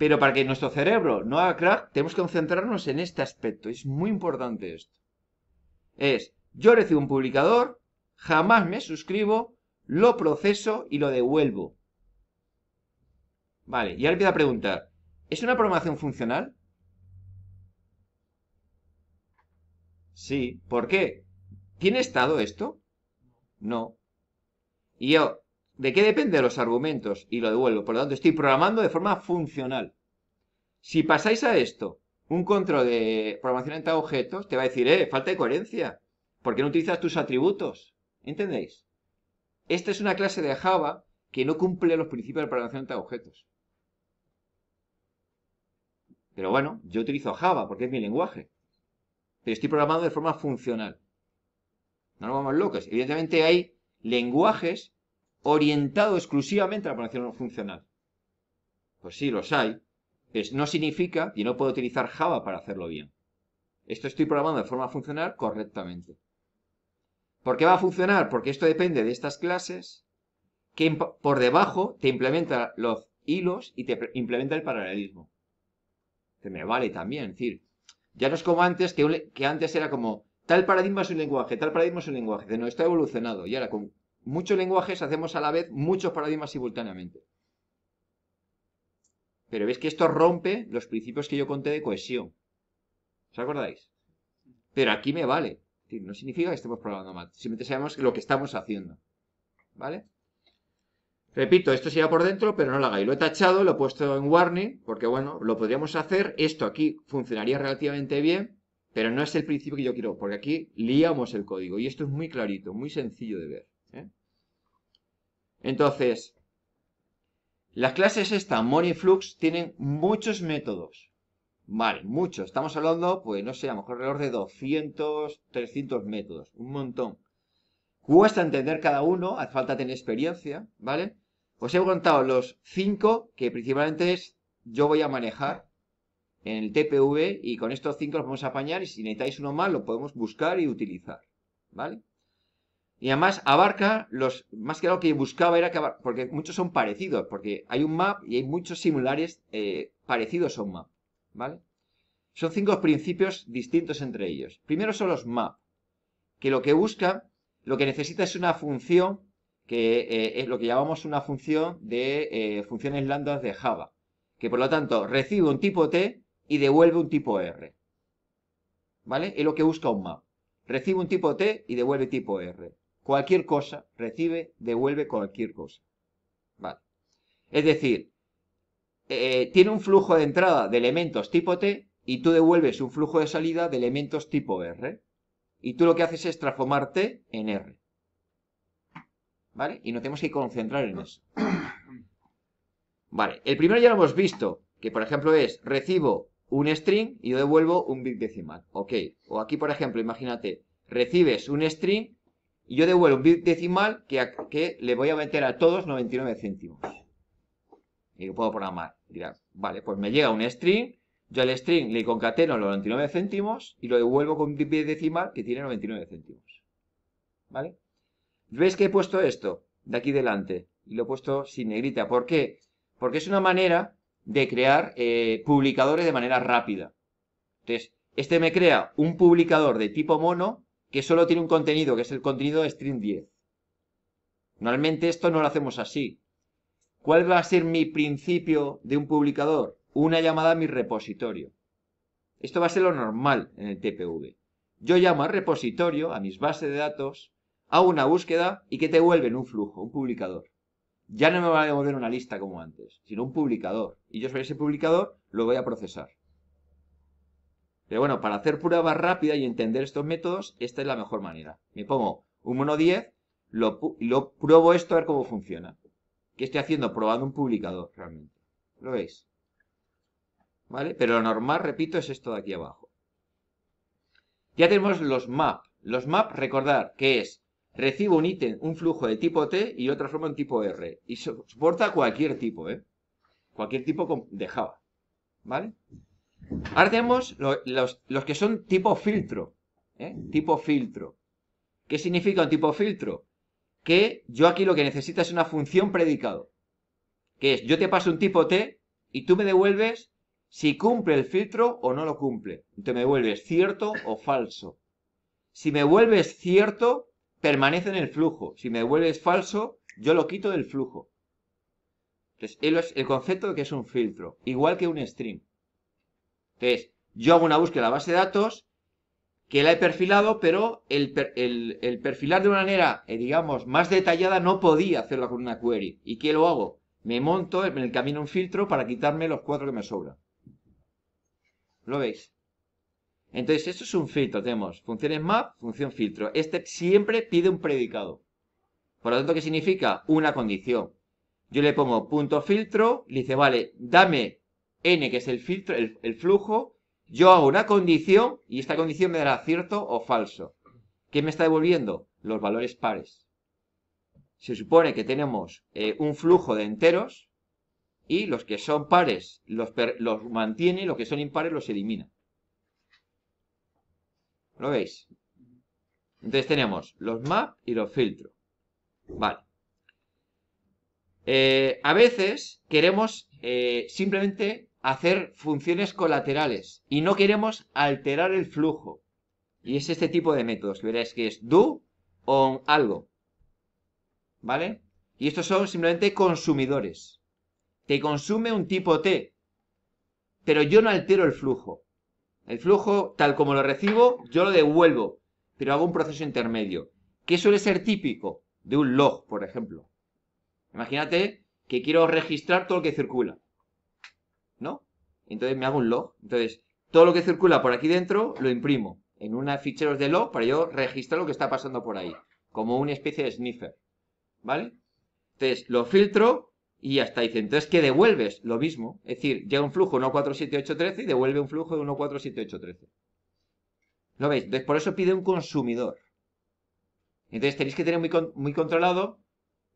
Speaker 1: Pero para que nuestro cerebro no haga crack, tenemos que concentrarnos en este aspecto. Es muy importante esto. Es, yo recibo un publicador, jamás me suscribo, lo proceso y lo devuelvo. Vale, y ahora voy a preguntar, ¿es una programación funcional? Sí, ¿por qué? ¿Tiene estado esto? No. Y yo, ¿De qué depende? De los argumentos y lo devuelvo. Por lo tanto, estoy programando de forma funcional. Si pasáis a esto, un control de programación entre objetos te va a decir, eh, falta de coherencia. ¿Por qué no utilizas tus atributos? ¿Entendéis? Esta es una clase de Java que no cumple los principios de programación entre objetos. Pero bueno, yo utilizo Java porque es mi lenguaje. Pero estoy programando de forma funcional. No nos vamos locos. Evidentemente hay lenguajes orientado exclusivamente a la programación funcional. Pues sí, los hay. Es, no significa que no puedo utilizar Java para hacerlo bien. Esto estoy programando de forma funcional correctamente. ¿Por qué va a funcionar? Porque esto depende de estas clases que por debajo te implementa los hilos y te implementa el paralelismo. Te me vale también, es decir, ya no es como antes, que, que antes era como tal paradigma es un lenguaje, tal paradigma es un lenguaje. No, está evolucionado y ahora con muchos lenguajes hacemos a la vez muchos paradigmas simultáneamente. Pero veis que esto rompe los principios que yo conté de cohesión. ¿Os acordáis? Pero aquí me vale. No significa que estemos programando mal. Simplemente sabemos lo que estamos haciendo. ¿Vale? Repito, esto se por dentro, pero no lo hagáis. Lo he tachado, lo he puesto en warning, porque bueno, lo podríamos hacer. Esto aquí funcionaría relativamente bien, pero no es el principio que yo quiero, porque aquí liamos el código. Y esto es muy clarito, muy sencillo de ver. Entonces, las clases esta, Flux, tienen muchos métodos. Vale, muchos. Estamos hablando, pues no sé, a lo mejor alrededor de 200, 300 métodos. Un montón. Cuesta entender cada uno, hace falta tener experiencia, ¿vale? Os he contado los 5 que principalmente yo voy a manejar en el TPV y con estos 5 los vamos a apañar y si necesitáis uno más lo podemos buscar y utilizar, ¿vale? Y además abarca los. Más que lo que buscaba era que. Porque muchos son parecidos. Porque hay un map y hay muchos similares eh, parecidos a un map. ¿Vale? Son cinco principios distintos entre ellos. Primero son los map. Que lo que busca. Lo que necesita es una función. Que eh, es lo que llamamos una función de eh, funciones lambda de Java. Que por lo tanto recibe un tipo T y devuelve un tipo R. ¿Vale? Es lo que busca un map. Recibe un tipo T y devuelve tipo R cualquier cosa, recibe, devuelve cualquier cosa. Vale. Es decir, eh, tiene un flujo de entrada de elementos tipo T y tú devuelves un flujo de salida de elementos tipo R. Y tú lo que haces es transformar T en R. ¿Vale? Y nos tenemos que concentrar en eso. Vale, el primero ya lo hemos visto, que por ejemplo es recibo un string y yo devuelvo un bit decimal. Ok, o aquí por ejemplo, imagínate, recibes un string y yo devuelvo un bit decimal que, que le voy a meter a todos 99 céntimos. Y lo puedo programar. vale, pues me llega un string, yo al string le concateno los 99 céntimos y lo devuelvo con un bit decimal que tiene 99 céntimos. ¿Vale? ¿Veis que he puesto esto de aquí delante? Y lo he puesto sin negrita. ¿Por qué? Porque es una manera de crear eh, publicadores de manera rápida. Entonces, este me crea un publicador de tipo mono que solo tiene un contenido, que es el contenido de string 10. Normalmente esto no lo hacemos así. ¿Cuál va a ser mi principio de un publicador? Una llamada a mi repositorio. Esto va a ser lo normal en el TPV. Yo llamo al repositorio, a mis bases de datos, hago una búsqueda y que te vuelven un flujo, un publicador. Ya no me va a devolver una lista como antes, sino un publicador. Y yo sobre ese publicador lo voy a procesar. Pero bueno, para hacer pruebas rápidas y entender estos métodos, esta es la mejor manera. Me pongo un mono lo, lo pruebo esto a ver cómo funciona. ¿Qué estoy haciendo? Probando un publicador realmente. ¿Lo veis? ¿Vale? Pero lo normal, repito, es esto de aquí abajo. Ya tenemos los map. Los map, recordar que es, recibo un ítem, un flujo de tipo T y otra forma en tipo R. Y soporta cualquier tipo, ¿eh? Cualquier tipo de Java. ¿Vale? Ahora tenemos los, que son tipo filtro. ¿eh? Tipo filtro. ¿Qué significa un tipo filtro? Que yo aquí lo que necesito es una función predicado. Que es, yo te paso un tipo T y tú me devuelves si cumple el filtro o no lo cumple. Te me devuelves cierto o falso. Si me vuelves cierto, permanece en el flujo. Si me vuelves falso, yo lo quito del flujo. Entonces, el, el concepto de que es un filtro, igual que un stream. Entonces, yo hago una búsqueda a base de datos que la he perfilado, pero el, perfilar de una manera, eh, digamos, más detallada no podía hacerlo con una query. ¿Y qué lo hago? Me monto en el camino un filtro para quitarme los cuatro que me sobran. ¿Lo veis? Entonces, esto es un filtro. Tenemos funciones map, función filtro. Este siempre pide un predicado. Por lo tanto, ¿qué significa? Una condición. Yo le pongo punto filtro, le dice, vale, dame n, que es el filtro, el, flujo, yo hago una condición y esta condición me dará cierto o falso. ¿Qué me está devolviendo? Los valores pares. Se supone que tenemos eh, un flujo de enteros y los que son pares los, los mantiene, los que son impares los elimina. ¿Lo veis? Entonces tenemos los map y los filtro. Vale. Eh, a veces queremos eh, simplemente hacer funciones colaterales y no queremos alterar el flujo. Y es este tipo de métodos, que veréis que es do o algo. ¿Vale? Y estos son simplemente consumidores. Te consume un tipo T, pero yo no altero el flujo. El flujo, tal como lo recibo, yo lo devuelvo, pero hago un proceso intermedio, que suele ser típico de un log, por ejemplo. Imagínate que quiero registrar todo lo que circula. Entonces me hago un log. Entonces, todo lo que circula por aquí dentro lo imprimo en una ficheros de log para yo registrar lo que está pasando por ahí, como una especie de sniffer. ¿Vale? Entonces, lo filtro y ya está. Dice, entonces, ¿qué devuelves? Lo mismo. Es decir, llega un flujo 147813 y devuelve un flujo de 147813. ¿Lo veis? Entonces, por eso pide un consumidor. Entonces, tenéis que tener muy, muy controlado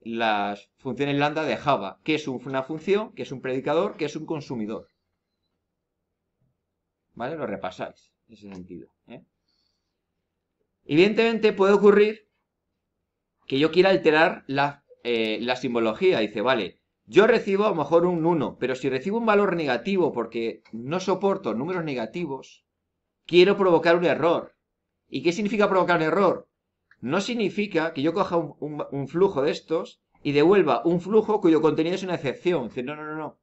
Speaker 1: las funciones lambda de Java, que es una función, que es un predicador, que es un consumidor. ¿Vale? Lo repasáis en ese sentido. ¿eh? Evidentemente puede ocurrir que yo quiera alterar eh, la, simbología. Dice, vale, yo recibo a lo mejor un 1, pero si recibo un valor negativo porque no soporto números negativos, quiero provocar un error. ¿Y qué significa provocar un error? No significa que yo coja un, un flujo de estos y devuelva un flujo cuyo contenido es una excepción. Dice, no, no, no, no.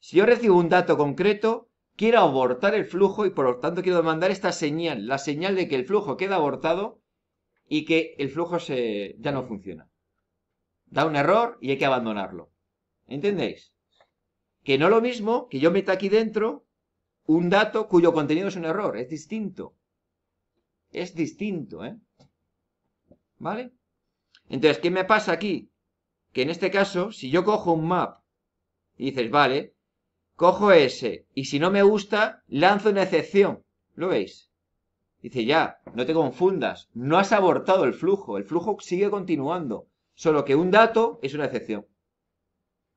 Speaker 1: Si yo recibo un dato concreto, quiero abortar el flujo y por lo tanto quiero mandar esta señal, la señal de que el flujo queda abortado y que el flujo se, ya no funciona. Da un error y hay que abandonarlo. ¿Entendéis? Que no lo mismo que yo meta aquí dentro un dato cuyo contenido es un error, es distinto. Es distinto, ¿eh? ¿Vale? Entonces, ¿qué me pasa aquí? Que en este caso, si yo cojo un map y dices, vale, cojo ese y si no me gusta, lanzo una excepción. ¿Lo veis? Dice, ya, no te confundas, no has abortado el flujo, el flujo sigue continuando, solo que un dato es una excepción.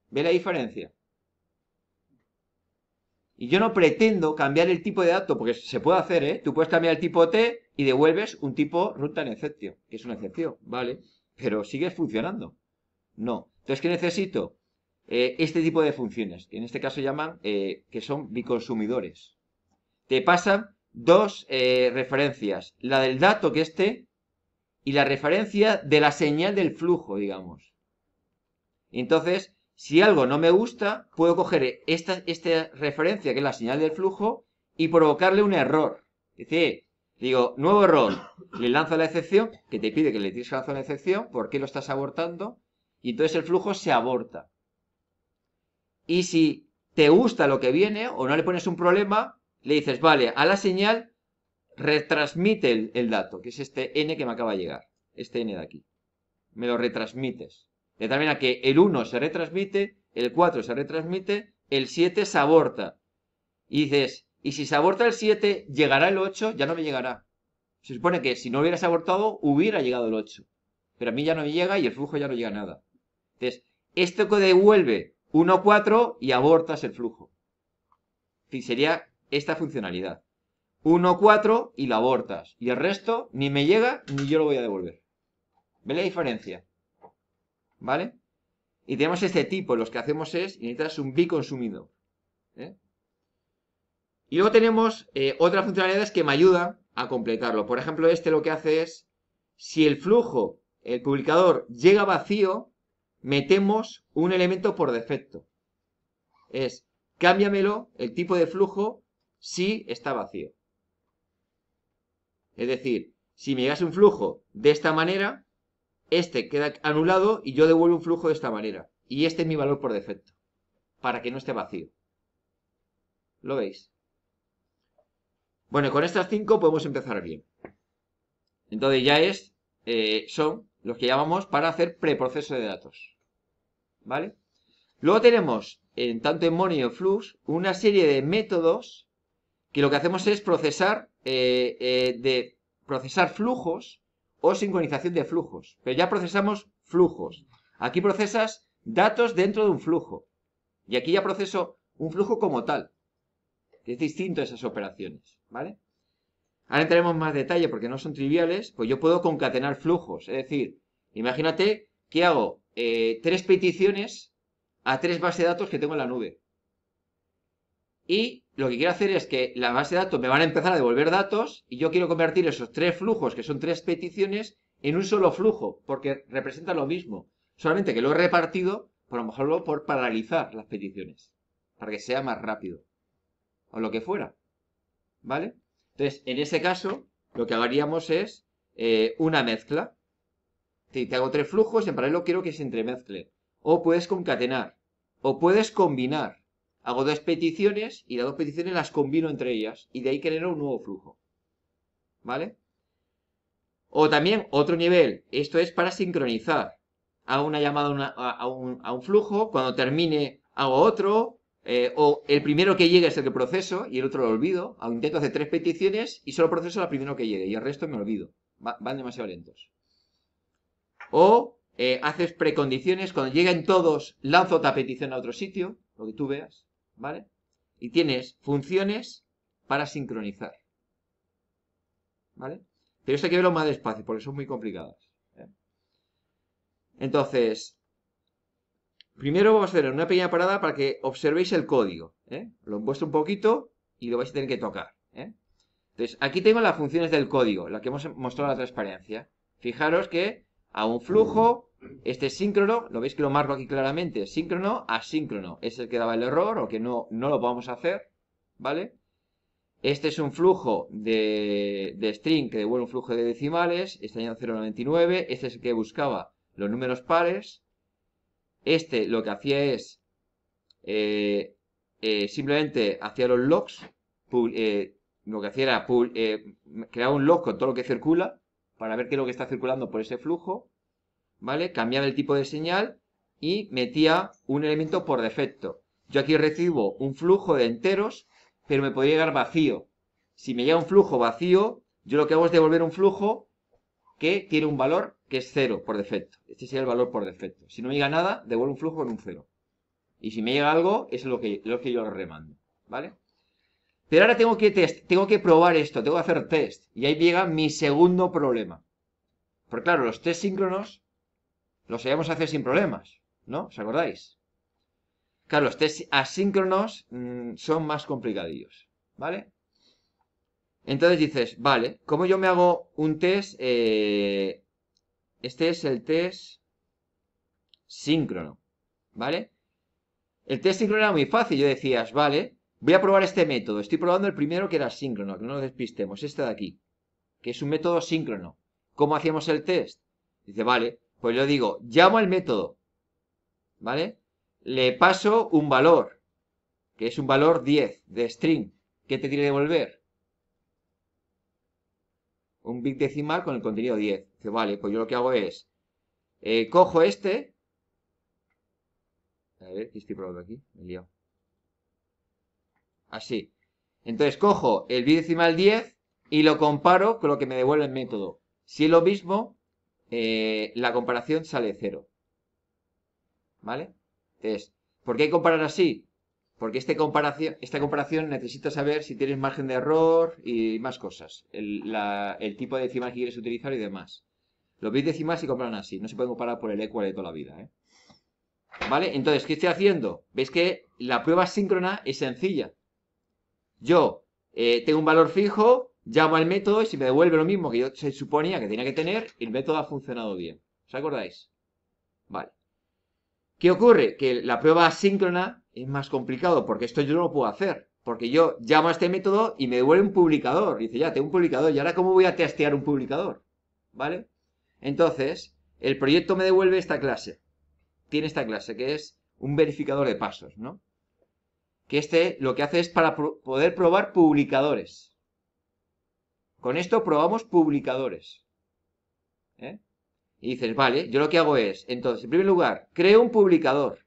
Speaker 1: ¿Ve la diferencia? Y yo no pretendo cambiar el tipo de dato, porque se puede hacer, ¿eh? Tú puedes cambiar el tipo T y devuelves un tipo ruta en excepción, que es una excepción, ¿vale? Pero sigue funcionando. No. Entonces, ¿qué necesito? Eh, este tipo de funciones, que en este caso llaman eh, que son biconsumidores. Te pasan dos eh, referencias, la del dato que esté y la referencia de la señal del flujo, digamos. Entonces, si algo no me gusta, puedo coger esta, referencia, que es la señal del flujo, y provocarle un error. Es decir, digo, nuevo error, le lanzo la excepción, que te pide que le tires que lanzar la excepción, porque lo estás abortando? Y entonces el flujo se aborta y si te gusta lo que viene o no le pones un problema, le dices, vale, a la señal retransmite el, dato, que es este n que me acaba de llegar, este n de aquí. Me lo retransmites. De tal que el 1 se retransmite, el 4 se retransmite, el 7 se aborta. Y dices, y si se aborta el 7, llegará el 8, ya no me llegará. Se supone que si no hubieras abortado, hubiera llegado el 8. Pero a mí ya no me llega y el flujo ya no llega a nada. Entonces, esto que devuelve 4 y abortas el flujo. sería esta funcionalidad. 4 y lo abortas. Y el resto ni me llega ni yo lo voy a devolver. ¿Ve la diferencia? ¿Vale? Y tenemos este tipo. Los que hacemos es, necesitas un bi consumido. ¿eh? Y luego tenemos eh, otras funcionalidades que me ayudan a completarlo. Por ejemplo, este lo que hace es, si el flujo, el publicador llega vacío, metemos un elemento por defecto. Es, cámbiamelo el tipo de flujo si está vacío. Es decir, si me llegase un flujo de esta manera, este queda anulado y yo devuelvo un flujo de esta manera. Y este es mi valor por defecto, para que no esté vacío. ¿Lo veis? Bueno, con estas cinco podemos empezar bien. Entonces ya es, eh, son los que llamamos para hacer preproceso de datos. ¿vale? Luego tenemos, en tanto en Money o Flux, una serie de métodos que lo que hacemos es procesar, eh, eh, de procesar flujos o sincronización de flujos. Pero ya procesamos flujos. Aquí procesas datos dentro de un flujo. Y aquí ya proceso un flujo como tal. Es distinto a esas operaciones, ¿vale? Ahora entraremos más detalle porque no son triviales, pues yo puedo concatenar flujos. Es decir, imagínate qué hago eh, tres peticiones a tres bases de datos que tengo en la nube. Y lo que quiero hacer es que las base de datos me van a empezar a devolver datos y yo quiero convertir esos tres flujos, que son tres peticiones, en un solo flujo, porque representa lo mismo. Solamente que lo he repartido, por lo mejor por paralizar las peticiones, para que sea más rápido, o lo que fuera. ¿Vale? Entonces, en ese caso, lo que haríamos es eh, una mezcla. Te, hago tres flujos y en paralelo quiero que se entremezcle. O puedes concatenar. O puedes combinar. Hago dos peticiones y las dos peticiones las combino entre ellas. Y de ahí genero un nuevo flujo. ¿Vale? O también otro nivel. Esto es para sincronizar. Hago una llamada a, un, flujo. Cuando termine, hago otro. Eh, o el primero que llegue es el que proceso y el otro lo olvido. intento hacer tres peticiones y solo proceso la primero que llegue y el resto me olvido. van demasiado lentos. O eh, haces precondiciones, cuando lleguen todos, Lanzo otra petición a otro sitio, lo que tú veas, ¿vale? Y tienes funciones para sincronizar. ¿Vale? Pero esto hay que verlo más despacio, porque son muy complicadas. ¿eh? Entonces, primero vamos a hacer una pequeña parada para que observéis el código. ¿eh? Lo muestro un poquito y lo vais a tener que tocar. ¿eh? Entonces, aquí tengo las funciones del código, Las que hemos mostrado en la transparencia. Fijaros que a un flujo, este síncrono, lo veis que lo marco aquí claramente, síncrono, asíncrono, es el que daba el error o que no, no lo podamos hacer, ¿vale? Este es un flujo de, de string que devuelve un flujo de decimales, está en 0.99, este es el que buscaba los números pares, este lo que hacía es, eh, eh, simplemente hacía los logs, eh, lo que hacía era crear un log con todo lo que circula, para ver qué es lo que está circulando por ese flujo, ¿vale? Cambiaba el tipo de señal y metía un elemento por defecto. Yo aquí recibo un flujo de enteros, pero me podría llegar vacío. Si me llega un flujo vacío, yo lo que hago es devolver un flujo que tiene un valor que es cero por defecto. Este sería el valor por defecto. Si no me llega nada, devuelvo un flujo con un cero. Y si me llega algo, es lo que, lo que yo remando, ¿vale? Pero ahora tengo que, test, tengo que probar esto, tengo que hacer test. Y ahí llega mi segundo problema. Porque claro, los test síncronos los sabíamos hacer sin problemas, ¿no? ¿Os acordáis? Claro, los test asíncronos mm, son más complicadillos, ¿vale? Entonces dices, vale, ¿cómo yo me hago un test? Eh, este es el test síncrono, ¿vale? El test síncrono era muy fácil, yo decías, vale, Voy a probar este método. Estoy probando el primero que era síncrono, que no nos despistemos, este de aquí, que es un método síncrono. ¿Cómo hacíamos el test? Dice, vale, pues yo digo, llamo al método, ¿vale? Le paso un valor, que es un valor 10 de string. ¿Qué te tiene que devolver? Un bit decimal con el contenido 10. Dice, vale, pues yo lo que hago es, eh, cojo este. A ver, ¿qué estoy probando aquí? Me he liado. Así. Entonces cojo el bidecimal 10 y lo comparo con lo que me devuelve el método. Si es lo mismo, eh, la comparación sale cero. ¿Vale? Entonces, ¿por qué comparar así? Porque este comparación, esta comparación necesita saber si tienes margen de error y más cosas. El, tipo de decimal que quieres utilizar y demás. Los bits se comparan así. No se pueden comparar por el equal de toda la vida. ¿eh? ¿Vale? Entonces, ¿qué estoy haciendo? ¿Veis que la prueba síncrona es sencilla? Yo eh, tengo un valor fijo, llamo al método y si me devuelve lo mismo que yo se suponía que tenía que tener, el método ha funcionado bien. ¿Os acordáis? Vale. ¿Qué ocurre? Que la prueba asíncrona es más complicado porque esto yo no lo puedo hacer. Porque yo llamo a este método y me devuelve un publicador. Y dice, ya, tengo un publicador. ¿Y ahora cómo voy a testear un publicador? ¿Vale? Entonces, el proyecto me devuelve esta clase. Tiene esta clase que es un verificador de pasos, ¿no? que este lo que hace es para poder probar publicadores. Con esto probamos publicadores. ¿Eh? Y dices, vale, yo lo que hago es, entonces, en primer lugar, creo un publicador.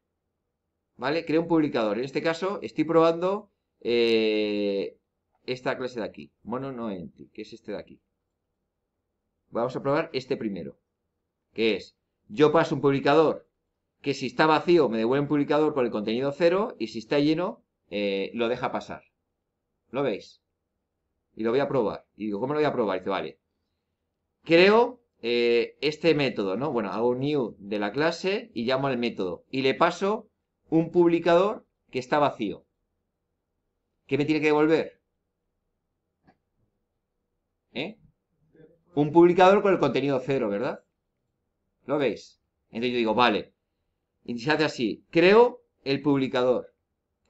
Speaker 1: ¿Vale? Creo un publicador. En este caso, estoy probando eh, esta clase de aquí. Mono no que es este de aquí. Vamos a probar este primero. Que es, yo paso un publicador que si está vacío me devuelve un publicador por el contenido cero y si está lleno eh, lo deja pasar. ¿Lo veis? Y lo voy a probar. Y digo, ¿cómo lo voy a probar? Y dice, vale. Creo eh, este método, ¿no? Bueno, hago new de la clase y llamo al método. Y le paso un publicador que está vacío. ¿Qué me tiene que devolver? ¿Eh? Un publicador con el contenido cero, ¿verdad? ¿Lo veis? Entonces yo digo, vale. Y se hace así. Creo el publicador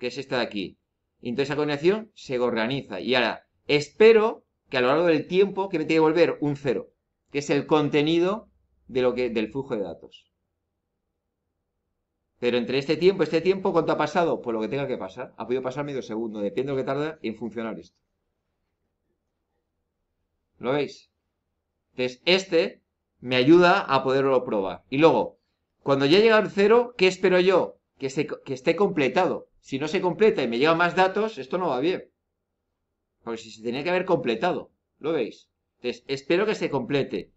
Speaker 1: que es esta de aquí. Entonces esa coordinación se organiza. Y ahora, espero que a lo largo del tiempo que me tiene que volver un cero, que es el contenido de lo que, del flujo de datos. Pero entre este tiempo, este tiempo, ¿cuánto ha pasado? Pues lo que tenga que pasar. Ha podido pasar medio segundo, depende de lo que tarda en funcionar esto. ¿Lo veis? Entonces, este me ayuda a poderlo probar. Y luego, cuando ya llega el cero, ¿qué espero yo? Que, se, que esté completado si no se completa y me llegan más datos, esto no va bien. Porque si se tenía que haber completado, ¿lo veis? Entonces, espero que se complete.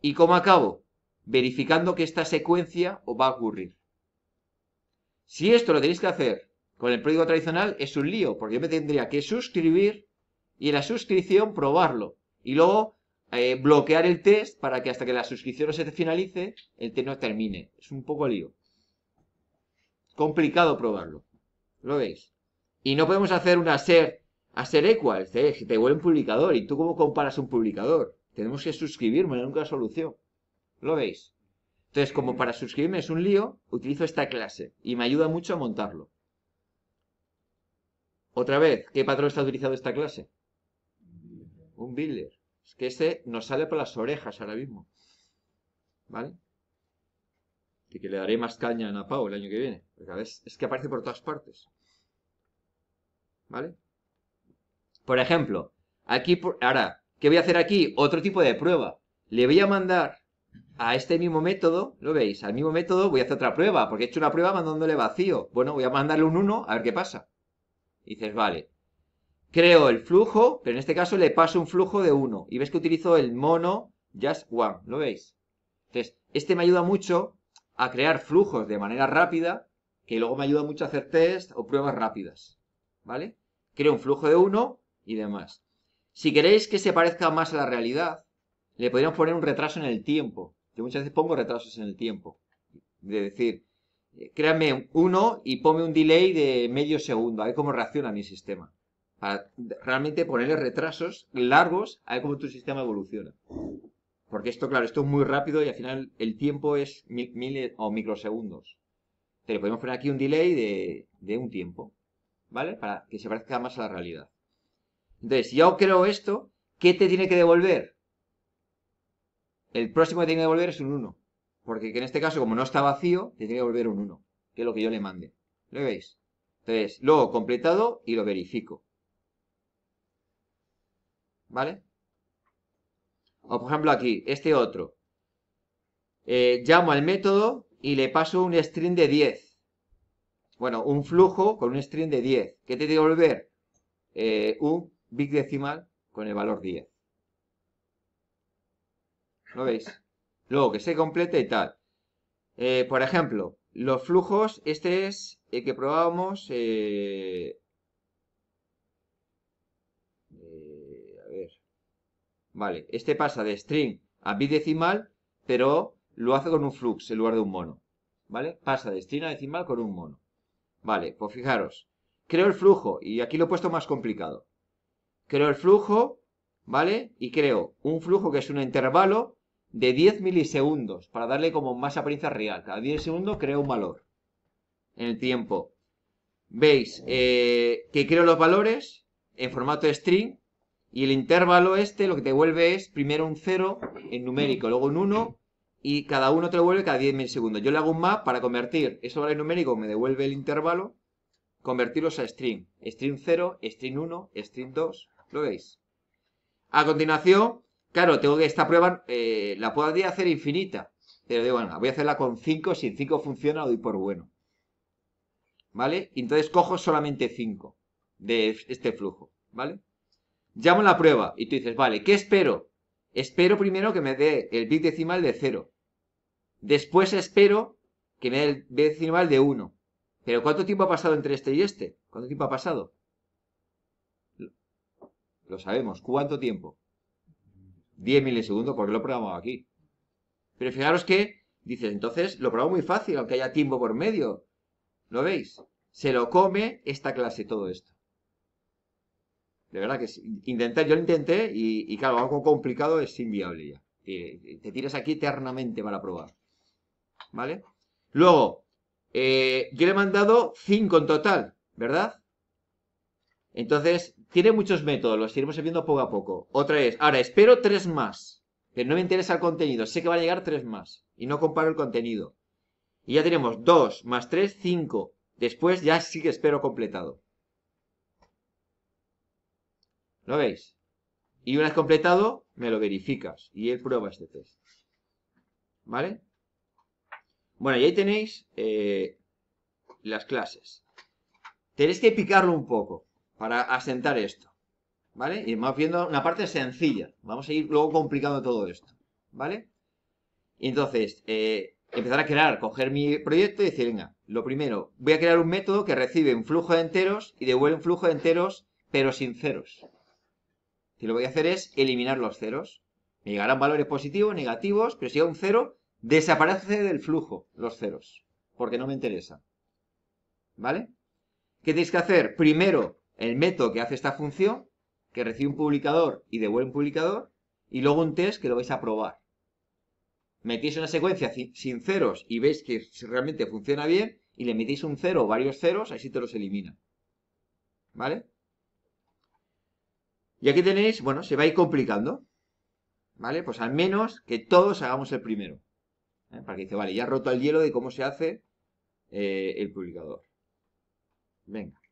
Speaker 1: ¿Y cómo acabo? Verificando que esta secuencia os va a ocurrir. Si esto lo tenéis que hacer con el código tradicional, es un lío, porque yo me tendría que suscribir y en la suscripción probarlo. Y luego eh, bloquear el test para que hasta que la suscripción no se finalice, el test no termine. Es un poco lío. Complicado probarlo. ¿Lo veis? Y no podemos hacer una ser a ser equals, ¿eh? te vuelve un publicador. ¿Y tú cómo comparas un publicador? Tenemos que suscribirme, no hay solución. ¿Lo veis? Entonces, como para suscribirme es un lío, utilizo esta clase y me ayuda mucho a montarlo. Otra vez, ¿qué patrón está utilizando esta clase? Un builder. Es que ese nos sale por las orejas ahora mismo. ¿Vale? Y que le daré más caña a Pau el año que viene es que aparece por todas partes. ¿Vale? Por ejemplo, aquí, por, ahora, ¿qué voy a hacer aquí? Otro tipo de prueba. Le voy a mandar a este mismo método, ¿lo veis? Al mismo método voy a hacer otra prueba, porque he hecho una prueba mandándole vacío. Bueno, voy a mandarle un 1 a ver qué pasa. Y dices, vale, creo el flujo, pero en este caso le paso un flujo de 1. Y ves que utilizo el mono just one, ¿lo veis? Entonces, este me ayuda mucho a crear flujos de manera rápida que luego me ayuda mucho a hacer test o pruebas rápidas, ¿vale? Creo un flujo de uno y demás. Si queréis que se parezca más a la realidad, le podríamos poner un retraso en el tiempo. Yo muchas veces pongo retrasos en el tiempo. De decir, eh, créanme uno y ponme un delay de medio segundo, a ver cómo reacciona mi sistema. Para realmente ponerle retrasos largos, a ver cómo tu sistema evoluciona. Porque esto, claro, esto es muy rápido y al final el tiempo es miles o microsegundos le podemos poner aquí un delay de, un tiempo, ¿vale? Para que se parezca más a la realidad. Entonces, si yo creo esto, ¿qué te tiene que devolver? El próximo que tiene que devolver es un 1. Porque que en este caso, como no está vacío, te tiene que devolver un 1. Que es lo que yo le mande. ¿Lo veis? Entonces, luego completado y lo verifico. ¿Vale? O por ejemplo aquí, este otro. Eh, llamo al método y le paso un string de 10. Bueno, un flujo con un string de 10. ¿Qué te devolver? Eh, un big decimal con el valor 10. ¿Lo veis? Luego que se complete y tal. Eh, por ejemplo, los flujos, este es el que probábamos. Eh, eh, a ver. Vale, este pasa de string a big decimal. pero lo hace con un flux en lugar de un mono. ¿Vale? Pasa de a decimal con un mono. Vale, pues fijaros. Creo el flujo, y aquí lo he puesto más complicado. Creo el flujo, ¿vale? Y creo un flujo que es un intervalo de 10 milisegundos, para darle como más apariencia real. Cada 10 segundos creo un valor en el tiempo. Veis eh, que creo los valores en formato string y el intervalo este lo que te vuelve es primero un 0 en numérico, luego un 1 y cada uno te lo vuelve cada 10 segundos Yo le hago un map para convertir eso valor numérico, me devuelve el intervalo, convertirlos a string. String 0, string 1, string 2, ¿lo veis? A continuación, claro, tengo que esta prueba, eh, la podría hacer infinita, pero digo, bueno, voy a hacerla con 5, si 5 funciona lo doy por bueno. ¿Vale? Entonces cojo solamente 5 de este flujo, ¿vale? Llamo la prueba y tú dices, vale, ¿qué espero? espero primero que me dé el bit decimal de 0. Después espero que me dé el bit decimal de 1. Pero ¿cuánto tiempo ha pasado entre este y este? ¿Cuánto tiempo ha pasado? Lo sabemos. ¿Cuánto tiempo? 10 milisegundos porque lo he programado aquí. Pero fijaros que, dices, entonces lo probamos muy fácil, aunque haya tiempo por medio. ¿Lo veis? Se lo come esta clase todo esto. De verdad que intenté, yo lo intenté y, claro, algo complicado es inviable ya. Eh, te, tiras aquí eternamente para probar. ¿Vale? Luego, eh, yo le he mandado 5 en total, ¿verdad? Entonces, tiene muchos métodos, los iremos viendo poco a poco. Otra es, ahora espero 3 más, pero no me interesa el contenido, sé que van a llegar 3 más y no comparo el contenido. Y ya tenemos 2 más 3, 5. Después ya sí que espero completado. ¿Lo veis? Y una vez completado, me lo verificas y él prueba este test. ¿Vale? Bueno, y ahí tenéis eh, las clases. Tenéis que picarlo un poco para asentar esto. ¿Vale? Y vamos viendo una parte sencilla. Vamos a ir luego complicando todo esto. ¿Vale? Y entonces, eh, empezar a crear, coger mi proyecto y decir, venga, lo primero, voy a crear un método que recibe un flujo de enteros y devuelve un flujo de enteros, pero sin ceros. Y lo que voy a hacer es eliminar los ceros. Me llegarán valores positivos, negativos, pero si hay un cero, desaparece del flujo los ceros, porque no me interesa. ¿Vale? ¿Qué tenéis que hacer? Primero, el método que hace esta función, que recibe un publicador y devuelve un publicador, y luego un test que lo vais a probar. Metéis una secuencia sin ceros y veis que realmente funciona bien, y le metéis un cero o varios ceros, así te los elimina. ¿Vale? Y aquí tenéis, bueno, se va a ir complicando. ¿Vale? Pues al menos que todos hagamos el primero. ¿eh? Para que dice, vale, ya ha roto el hielo de cómo se hace eh, el publicador. Venga.